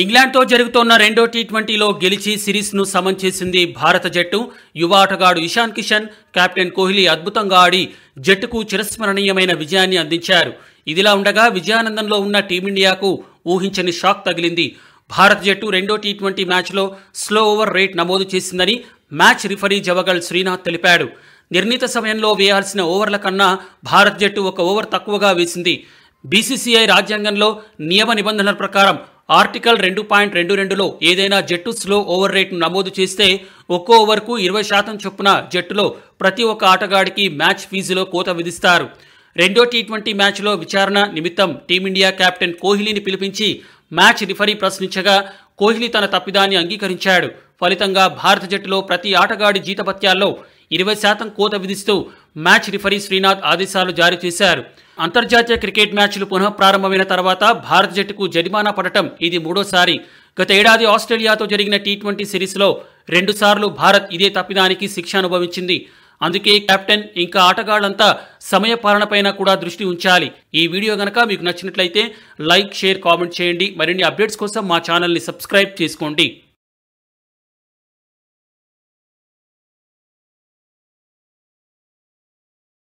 ఇంగ్లాండ్తో జరుగుతోన్న రెండో టీ ట్వంటీలో గెలిచి సిరీస్ను సమం చేసింది భారత జట్టు యువ ఆటగాడు ఇషాన్ కిషన్ కెప్టెన్ కోహ్లీ అద్భుతంగా ఆడి జట్టుకు చిరస్మరణీయమైన విజయాన్ని అందించారు ఇదిలా ఉండగా విజయానందంలో ఉన్న టీమిండియాకు ఊహించని షాక్ తగిలింది భారత జట్టు రెండో టీ ట్వంటీ మ్యాచ్లో స్లో ఓవర్ రేట్ నమోదు చేసిందని మ్యాచ్ రిఫరీ జవగల్ శ్రీనాథ్ తెలిపాడు నిర్ణీత సమయంలో వేయాల్సిన ఓవర్ల కన్నా భారత జట్టు ఒక ఓవర్ తక్కువగా వేసింది బీసీసీఐ రాజ్యాంగంలో నియమ నిబంధనల ప్రకారం ఆర్టికల్ రెండు పాయింట్ రెండు రెండులో ఏదైనా జట్టు స్లో ఓవర్ రేట్ను నమోదు చేస్తే ఒక్కో ఓవర్కు ఇరవై శాతం చొప్పున జట్టులో ప్రతి ఒక్క ఆటగాడికి మ్యాచ్ ఫీజులో కోత విధిస్తారు రెండో టీ ట్వంటీ మ్యాచ్లో విచారణ నిమిత్తం టీమిండియా కెప్టెన్ కోహ్లీని పిలిపించి మ్యాచ్ రిఫరీ ప్రశ్నించగా కోహ్లీ తన తప్పిదాన్ని అంగీకరించాడు ఫలితంగా భారత జట్టులో ప్రతి ఆటగాడి జీతభత్యాల్లో ఇరవై శాతం కోత విధిస్తూ మ్యాచ్ రిఫరీ శ్రీనాథ్ ఆదేశాలు జారీ చేశారు అంతర్జాతీయ క్రికెట్ మ్యాచ్లు పునః ప్రారంభమైన తర్వాత భారత జట్టుకు జరిమానా పడటం ఇది మూడోసారి గత ఏడాది ఆస్ట్రేలియాతో జరిగిన టీ ట్వంటీ సిరీస్లో రెండుసార్లు భారత్ ఇదే తప్పిదానికి శిక్ష అనుభవించింది అందుకే కెప్టెన్ ఇంకా ఆటగాళ్లంతా సమయపాలనపైన కూడా దృష్టి ఉంచాలి ఈ వీడియో గనక మీకు నచ్చినట్లయితే లైక్ షేర్ కామెంట్ చేయండి మరిన్ని అప్డేట్స్ కోసం మా ఛానల్ని సబ్స్క్రైబ్ చేసుకోండి